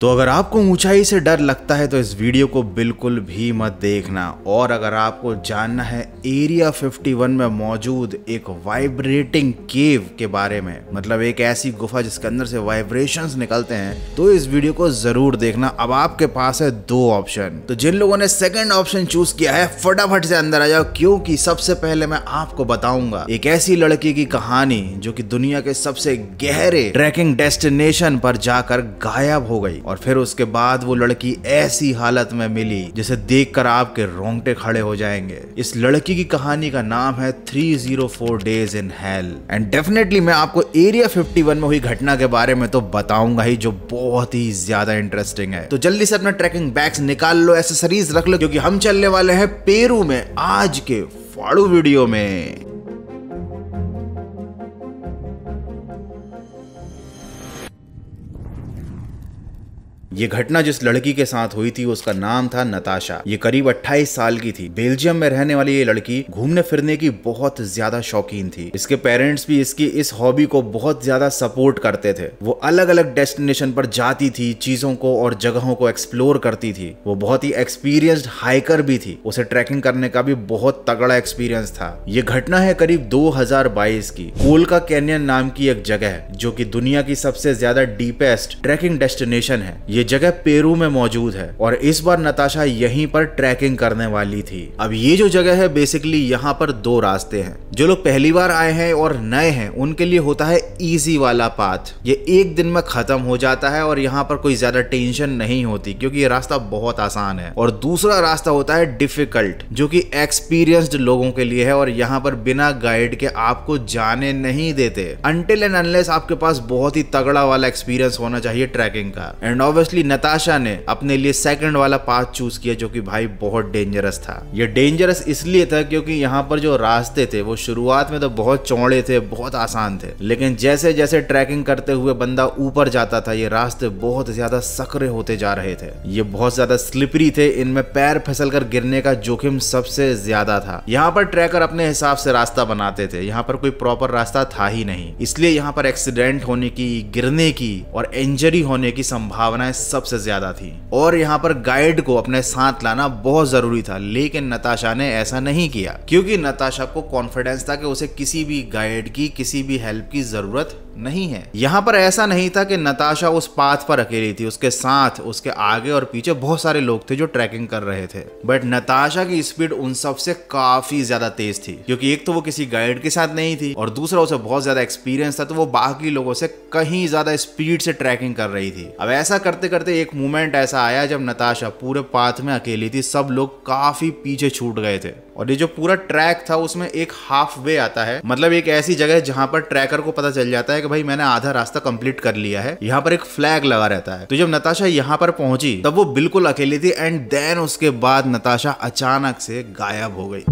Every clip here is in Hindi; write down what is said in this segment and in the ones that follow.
तो अगर आपको ऊंचाई से डर लगता है तो इस वीडियो को बिल्कुल भी मत देखना और अगर आपको जानना है एरिया 51 में मौजूद एक वाइब्रेटिंग केव के बारे में मतलब एक ऐसी गुफा जिसके अंदर से वाइब्रेशंस निकलते हैं तो इस वीडियो को जरूर देखना अब आपके पास है दो ऑप्शन तो जिन लोगों ने सेकेंड ऑप्शन चूज किया है फटाफट से अंदर आ जाओ क्योंकि सबसे पहले मैं आपको बताऊंगा एक ऐसी लड़की की कहानी जो की दुनिया के सबसे गहरे ट्रैकिंग डेस्टिनेशन पर जाकर गायब हो गई और फिर उसके बाद वो लड़की ऐसी हालत में मिली जिसे देख कर आपके रोंगटे खड़े हो जाएंगे इस लड़की की कहानी का नाम है four days in hell and definitely मैं आपको एरिया फिफ्टी में हुई घटना के बारे में तो बताऊंगा ही जो बहुत ही ज्यादा इंटरेस्टिंग है तो जल्दी से अपना ट्रैकिंग बैग्स निकाल लो एसेसरीज रख लो क्योंकि हम चलने वाले हैं पेरू में आज के फाड़ू वीडियो में ये घटना जिस लड़की के साथ हुई थी उसका नाम था नताशा ये करीब 28 साल की थी बेल्जियम में रहने वाली ये लड़की घूमने फिरने की बहुत ज्यादा शौकीन थी इसके पेरेंट्स भी इसकी इस हॉबी को बहुत ज्यादा सपोर्ट करते थे वो अलग अलग डेस्टिनेशन पर जाती थी चीजों को और जगहों को एक्सप्लोर करती थी वो बहुत ही एक्सपीरियंस्ड हाइकर भी थी उसे ट्रैकिंग करने का भी बहुत तगड़ा एक्सपीरियंस था ये घटना है करीब दो की कोलका कैनियन नाम की एक जगह है जो की दुनिया की सबसे ज्यादा डीपेस्ट ट्रैकिंग डेस्टिनेशन है ये जगह पेरू में मौजूद है और इस बार नताशा यहीं पर ट्रैकिंग करने वाली थी अब ये जो जगह है बेसिकली यहाँ पर दो रास्ते हैं जो लोग पहली बार आए हैं और नए हैं उनके लिए होता है ईजी वाला पाथ ये एक दिन में खत्म हो जाता है और यहाँ पर कोई ज्यादा टेंशन नहीं होती क्योंकि ये रास्ता बहुत आसान है और दूसरा रास्ता होता है डिफिकल्ट जो कि एक्सपीरियंस्ड लोगों के लिए है और यहाँ पर बिना गाइड के आपको जाने नहीं देते अनटिल एंड अनलेस आपके पास बहुत ही तगड़ा वाला एक्सपीरियंस होना चाहिए ट्रैकिंग का एंड ऑब्वियसली स्पेशली नताशा ने अपने लिए सेकंड वाला पाथ चूज किया जो कि भाई बहुत डेंजरस था ये डेंजरस इसलिए था क्योंकि यहाँ पर जो रास्ते थे वो शुरुआत में तो बहुत चौड़े थे बहुत आसान थे लेकिन जैसे जैसे ट्रैकिंग करते हुए बंदा ऊपर जाता था ये रास्ते बहुत ज्यादा सकरे होते जा रहे थे ये बहुत ज्यादा स्लिपरी थे इनमें पैर फिसल कर गिरने का जोखिम सबसे ज्यादा था यहाँ पर ट्रैकर अपने हिसाब से रास्ता बनाते थे यहाँ पर कोई प्रॉपर रास्ता था ही नहीं इसलिए यहाँ पर एक्सीडेंट होने की गिरने की और इंजरी होने की संभावनाएं सबसे ज्यादा थी और यहाँ पर गाइड को अपने साथ लाना बहुत जरूरी था लेकिन नताशा ने ऐसा नहीं किया क्योंकि नताशा को कॉन्फिडेंस था कि उसे किसी भी गाइड की किसी भी हेल्प की जरूरत नहीं है यहाँ पर ऐसा नहीं था कि नताशा उस पाथ पर अकेली थी उसके साथ उसके आगे और पीछे बहुत सारे लोग थे जो ट्रैकिंग कर रहे थे बट नताशा की स्पीड उन सब से काफी ज्यादा तेज थी क्योंकि एक तो वो किसी गाइड के साथ नहीं थी और दूसरा उसे बहुत ज्यादा एक्सपीरियंस था तो वो बाकी लोगों से कहीं ज्यादा स्पीड से ट्रैकिंग कर रही थी अब ऐसा करते करते एक मोमेंट ऐसा आया जब नताशा पूरे पाथ में अकेली थी सब लोग काफी पीछे छूट गए थे और ये जो पूरा ट्रैक था उसमें एक हाफ वे आता है मतलब एक ऐसी जगह जहां पर ट्रैकर को पता चल जाता है कि भाई मैंने आधा रास्ता कंप्लीट कर लिया है यहाँ पर एक फ्लैग लगा रहता है तो जब नताशा यहाँ पर पहुंची तब वो बिल्कुल अकेली थी एंड देन उसके बाद नताशा अचानक से गायब हो गई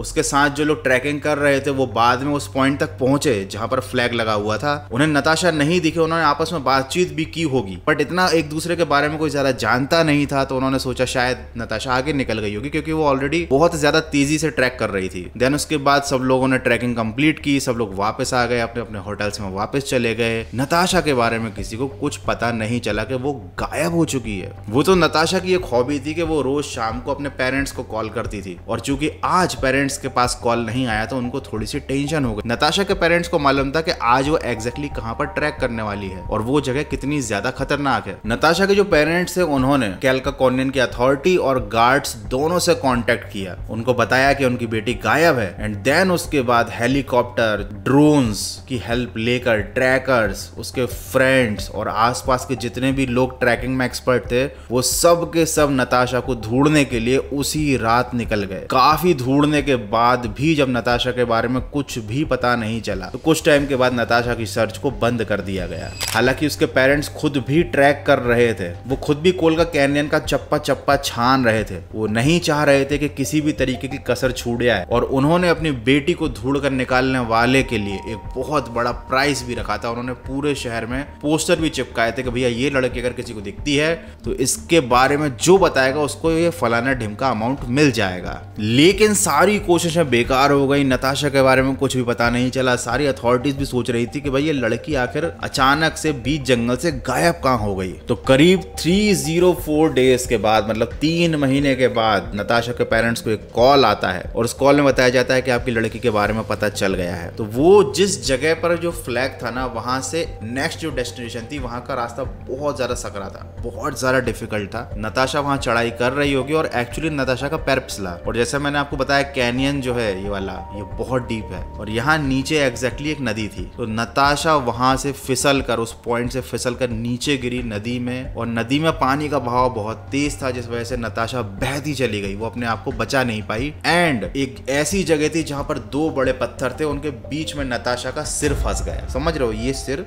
उसके साथ जो लोग ट्रैकिंग कर रहे थे वो बाद में उस पॉइंट तक पहुंचे जहां पर फ्लैग लगा हुआ था उन्हें नताशा नहीं दिखे उन्होंने आपस में बातचीत भी की होगी बट इतना एक दूसरे के बारे में कोई ज्यादा जानता नहीं था तो उन्होंने सोचा शायद नताशा आगे निकल गई होगी क्योंकि वो ऑलरेडी बहुत ज्यादा तेजी से ट्रैक कर रही थी देन उसके बाद सब लोगों ने ट्रैकिंग कंप्लीट की सब लोग वापस आ गए अपने अपने होटल्स में वापस चले गए नताशा के बारे में किसी को कुछ पता नहीं चला कि वो गायब हो चुकी है वो तो नताशा की एक हॉबी थी कि वो रोज शाम को अपने पेरेंट्स को कॉल करती थी और चूंकि आज पेरेंट्स पेरेंट्स के पास कॉल नहीं आया तो उनको थोड़ी सी टेंशन हो गई नताशा के पेरेंट्स को मालूम था कि आज वो एग्जैक्टली कहाँ पर ट्रैक करने वाली है और वो जगह कितनी ज्यादा खतरनाक है नताशा के जो पेरेंट्स है उन्होंने कैलका कॉन्वेंट की अथॉरिटी और गार्ड्स दोनों से कॉन्टेक्ट किया उनको बताया कि उनकी बेटी गायब है एंड देन उसके बाद हेलीकॉप्टर ड्रोन्स की हेल्प लेकर ट्रैकर्स उसके फ्रेंड्स और आसपास के जितने भी लोग ट्रैकिंग में एक्सपर्ट थे वो सब के सब नताशा को ढूंढने के लिए उसी रात निकल गए काफी ढूंढने के बाद भी जब नताशा के बारे में कुछ भी पता नहीं चला तो कुछ टाइम के बाद नताशा की सर्च को बंद कर दिया गया हालांकि उसके पेरेंट्स खुद भी ट्रैक कर रहे थे वो खुद भी कोलका कैनियन का चप्पा चप्पा छान रहे थे वो नहीं चाह रहे थे कि किसी भी तरीके की कसर छूट जाए और उन्होंने अपनी बेटी को ढूंढ कर निकालने वाले के लिए एक बहुत बड़ा प्राइस भी रखा था उन्होंने पूरे शहर में पोस्टर भी चिपकाए थे कि भैया ये लड़की अगर किसी को दिखती है तो इसके बारे में जो बताएगा उसको ये फलाना ढिमका अमाउंट मिल जाएगा लेकिन सारी कोशिशें बेकार हो गई नताशा के बारे में कुछ भी पता नहीं चला सारी अथॉरिटीज भी सोच रही थी कि भाई ये लड़की आखिर अचानक से बीच जंगल से गायब कहाँ हो गई तो करीब 304 डेज के बाद मतलब तीन महीने के बाद नताशा के पेरेंट्स को एक कॉल आता है और उस कॉल में बताया जाता है कि आपकी लड़की के बारे में पता चल गया है तो वो जिस जगह पर जो फ्लैग था ना वहां से नेक्स्ट जो डेस्टिनेशन थी वहां का रास्ता बहुत ज्यादा सकरा था बहुत ज्यादा डिफिकल्ट था नताशा वहां चढ़ाई कर रही होगी और एक्चुअली नताशा का पैर पिछला और जैसे मैंने आपको बताया कैन कैनियन जो है ये वाला ये बहुत डीप है और यहाँ नीचे एग्जैक्टली एक नदी थी तो नताशा वहां से फिसल कर उस पॉइंट से फिसल कर नीचे गिरी नदी में और नदी में पानी का बहाव बहुत तेज था जिस वजह से नताशा बहती चली गई वो अपने आप को बचा नहीं पाई एंड एक ऐसी जगह थी जहां पर दो बड़े पत्थर थे उनके बीच में नताशा का सिर फंस गया समझ रहे हो ये सिर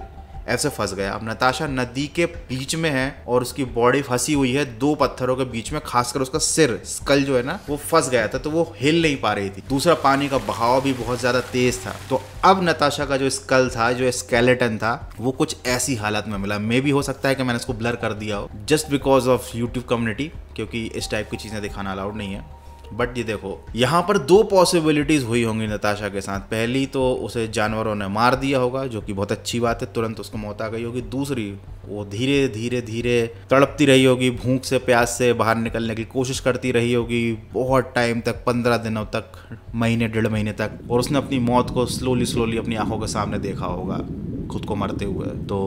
ऐसे फंस गया अब नताशा नदी के बीच में है और उसकी बॉडी फंसी हुई है दो पत्थरों के बीच में खासकर उसका सिर स्कल जो है ना वो फंस गया था तो वो हिल नहीं पा रही थी दूसरा पानी का बहाव भी बहुत ज्यादा तेज था तो अब नताशा का जो स्कल था जो स्केलेटन था वो कुछ ऐसी हालत में मिला मे भी हो सकता है कि मैंने इसको ब्लर कर दिया हो just because of YouTube community क्योंकि इस टाइप की चीज़ें दिखाना अलाउड नहीं है बट ये देखो यहाँ पर दो पॉसिबिलिटीज हुई होंगी नताशा के साथ पहली तो उसे जानवरों ने मार दिया होगा जो कि बहुत अच्छी बात है तुरंत उसको मौत आ गई होगी दूसरी वो धीरे धीरे धीरे तड़पती रही होगी भूख से प्यास से बाहर निकलने की कोशिश करती रही होगी बहुत टाइम तक पंद्रह दिनों तक महीने डेढ़ महीने तक और उसने अपनी मौत को स्लोली स्लोली अपनी आंखों के सामने देखा होगा खुद को मरते हुए तो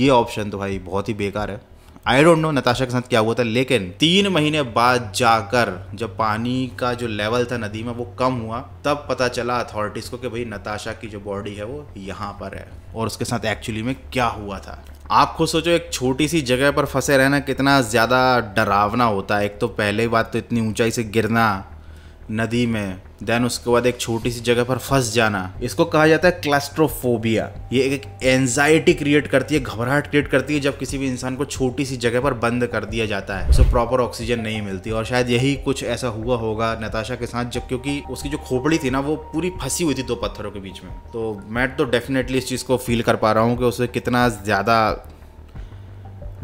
ये ऑप्शन तो भाई बहुत ही बेकार है आई डोंट नो नताशा के साथ क्या हुआ था लेकिन तीन महीने बाद जाकर जब पानी का जो लेवल था नदी में वो कम हुआ तब पता चला अथॉरिटीज़ को कि भाई नताशा की जो बॉडी है वो यहाँ पर है और उसके साथ एक्चुअली में क्या हुआ था आप खुद सोचो एक छोटी सी जगह पर फंसे रहना कितना ज़्यादा डरावना होता है एक तो पहले बात तो इतनी ऊंचाई से गिरना नदी में देन उसके बाद एक छोटी सी जगह पर फंस जाना इसको कहा जाता है क्लास्ट्रोफोबिया ये एक, एंजाइटी क्रिएट करती है घबराहट क्रिएट करती है जब किसी भी इंसान को छोटी सी जगह पर बंद कर दिया जाता है उसे प्रॉपर ऑक्सीजन नहीं मिलती और शायद यही कुछ ऐसा हुआ होगा नताशा के साथ जब क्योंकि उसकी जो खोपड़ी थी ना वो पूरी फंसी हुई थी दो पत्थरों के बीच में तो मैं तो डेफिनेटली इस चीज़ को फील कर पा रहा हूँ कि उसे कितना ज़्यादा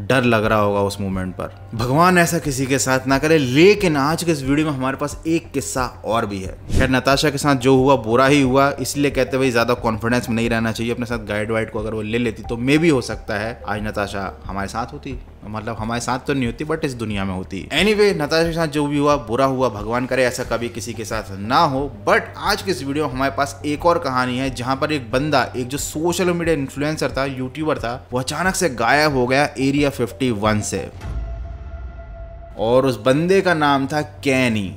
डर लग रहा होगा उस मोमेंट पर भगवान ऐसा किसी के साथ ना करे लेकिन आज के इस वीडियो में हमारे पास एक किस्सा और भी है खैर नताशा के साथ जो हुआ बुरा ही हुआ इसलिए कहते भाई ज़्यादा कॉन्फिडेंस में नहीं रहना चाहिए अपने साथ गाइड वाइड को अगर वो ले लेती तो मे भी हो सकता है आज नताशा हमारे साथ होती मतलब हमारे साथ तो नहीं होती बट इस दुनिया में होती एनी anyway, नताशा के साथ जो भी हुआ बुरा हुआ भगवान करे ऐसा कभी किसी के साथ ना हो बट आज के इस वीडियो में हमारे पास एक और कहानी है जहाँ पर एक बंदा एक जो सोशल मीडिया इन्फ्लुएंसर था यूट्यूबर था वो अचानक से गायब हो गया एरिया फिफ्टी से और उस बंदे का नाम था कैनी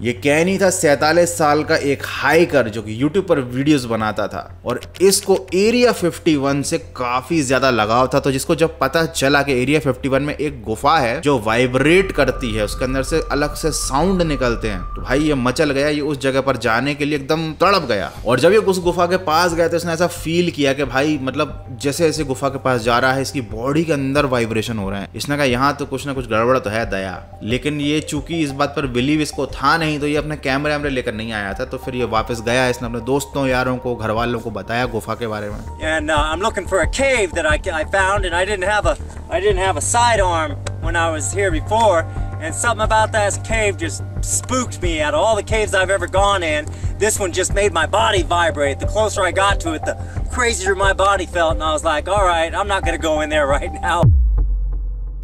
ये कैनी था सैतालीस साल का एक हाइकर जो कि यूट्यूब पर वीडियोस बनाता था और इसको एरिया 51 से काफी ज्यादा लगाव था तो जिसको जब पता चला कि एरिया 51 में एक गुफा है जो वाइब्रेट करती है उसके अंदर से अलग से साउंड निकलते हैं तो भाई ये मचल गया ये उस जगह पर जाने के लिए एकदम तड़प गया और जब ये उस गुफा के पास गया तो उसने ऐसा फील किया कि भाई मतलब जैसे जैसे गुफा के पास जा रहा है इसकी बॉडी के अंदर वाइब्रेशन हो रहा है इसने कहा यहाँ तो कुछ ना कुछ गड़बड़ तो है दया लेकिन ये चूंकि इस बात पर बिलीव बिलीव इसको था नहीं तो ये अपने कैमरे वैमरे लेकर नहीं आया था तो फिर ये वापस गया इसने अपने दोस्तों यारों को घर वालों को बताया गुफा के बारे में And uh, I'm looking for a cave that I, I found and I didn't have a I didn't have a sidearm when I was here before and something about that cave just spooked me out of all the caves I've ever gone in. This one just made my body vibrate. The closer I got to it, the crazier my body felt, and I was like, all right, I'm not going to go in there right now.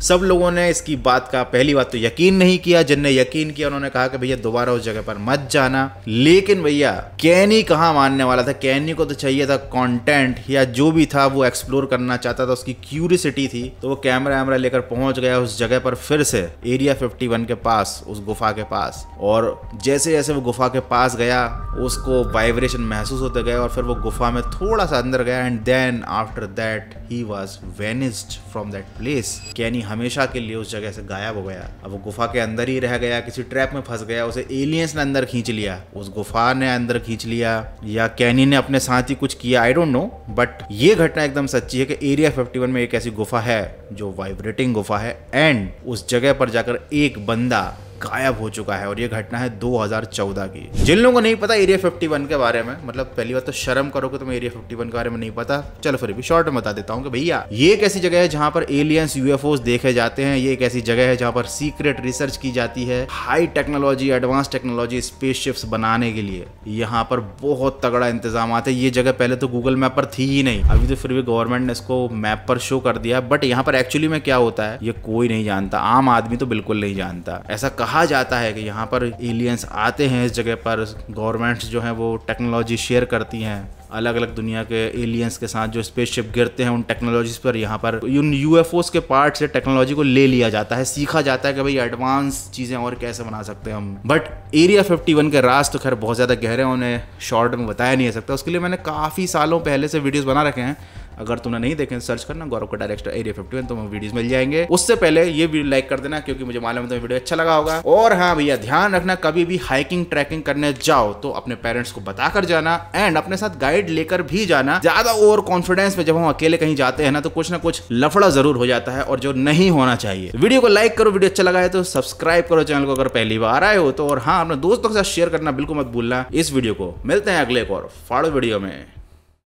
सब लोगों ने इसकी बात का पहली बात तो यकीन नहीं किया जिनने यकीन किया उन्होंने कहा कि भैया दोबारा उस जगह पर मत जाना लेकिन भैया कैनी कहाँ मानने वाला था कैनी को तो चाहिए था कंटेंट या जो भी था वो एक्सप्लोर करना चाहता था उसकी क्यूरियसिटी थी तो वो कैमरा वैमरा लेकर पहुंच गया उस जगह पर फिर से एरिया फिफ्टी के पास उस गुफा के पास और जैसे जैसे वो गुफा के पास गया उसको वाइब्रेशन महसूस होते गए और फिर वो गुफा में थोड़ा सा अंदर गया and then after that he was vanished from that place कैनी हमेशा के लिए उस जगह से गायब हो गया अब वो गुफा के अंदर ही रह गया किसी ट्रैप में फंस गया उसे एलियंस ने अंदर खींच लिया उस गुफा ने अंदर खींच लिया या कैनी ने अपने साथ ही कुछ किया आई डोंट नो बट ये घटना एकदम सच्ची है कि एरिया फिफ्टी में एक ऐसी गुफा है जो वाइब्रेटिंग गुफा है एंड उस जगह पर जाकर एक बंदा गायब हो चुका है और ये घटना है 2014 की जिन लोगों को नहीं पता एरिया 51 के बारे में मतलब पहली बार तो शर्म करो कि तुम्हें एरिया 51 के बारे में नहीं पता चलो फिर भी शॉर्ट में बता देता हूँ कि भैया ये एक ऐसी जगह है जहाँ पर एलियंस यूएफओ देखे जाते हैं ये एक ऐसी जगह है जहाँ पर सीक्रेट रिसर्च की जाती है high technology advance technology space बनाने के लिए यहाँ पर बहुत तगड़ा इंतजाम आते ये जगह पहले तो गूगल मैप पर थी ही नहीं अभी तो फिर भी गवर्नमेंट ने इसको मैप पर शो कर दिया बट यहाँ पर एक्चुअली में क्या होता है ये कोई नहीं जानता आम आदमी तो बिल्कुल नहीं जानता ऐसा कहा जाता है कि यहाँ पर एलियंस आते हैं इस जगह पर गवर्नमेंट्स जो हैं वो टेक्नोलॉजी शेयर करती हैं अलग अलग दुनिया के एलियंस के साथ जो स्पेसशिप गिरते हैं उन टेक्नोलॉजीज पर यहाँ पर उन यू के पार्ट से टेक्नोलॉजी को ले लिया जाता है सीखा जाता है कि भाई एडवांस चीज़ें और कैसे बना सकते हैं हम बट एरिया फिफ्टी के राज तो खैर बहुत ज़्यादा गहरे हैं उन्हें शॉर्ट में बताया नहीं जा सकता उसके लिए मैंने काफ़ी सालों पहले से वीडियोज़ बना रखे हैं अगर तुमने नहीं देखे सर्च करना गौरव का डायरेक्टर एरिया फिफ्टी वन तुम्हें वीडियो मिल जाएंगे उससे पहले ये वीडियो लाइक कर देना क्योंकि मुझे मालूम है तुम्हें वीडियो अच्छा लगा होगा और हाँ भैया ध्यान रखना कभी भी हाइकिंग ट्रैकिंग करने जाओ तो अपने पेरेंट्स को बताकर जाना एंड अपने साथ गाइड लेकर भी जाना ज्यादा ओवर कॉन्फिडेंस में जब हम अकेले कहीं जाते हैं ना तो कुछ ना कुछ लफड़ा जरूर हो जाता है और जो नहीं होना चाहिए वीडियो को लाइक करो वीडियो अच्छा लगा है तो सब्सक्राइब करो चैनल को अगर पहली बार आए हो तो और हाँ अपने दोस्तों के साथ शेयर करना बिल्कुल मत भूलना इस वीडियो को मिलते हैं अगले एक और फाड़ो वीडियो में